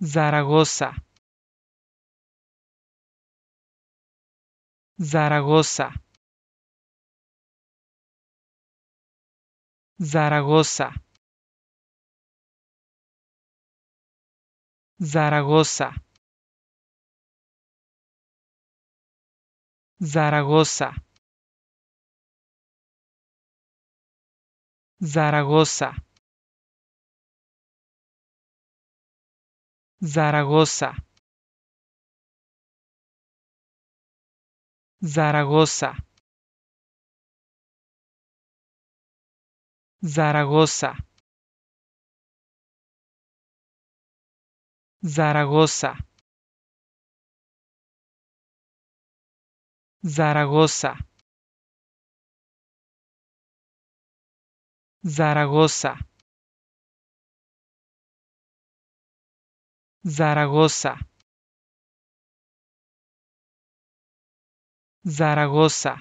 Zaragoza Zaragoza Zaragoza Zaragoza Zaragoza Zaragoza Zaragoza Zaragoza Zaragoza Zaragoza Zaragoza Zaragoza Zaragoza Zaragoza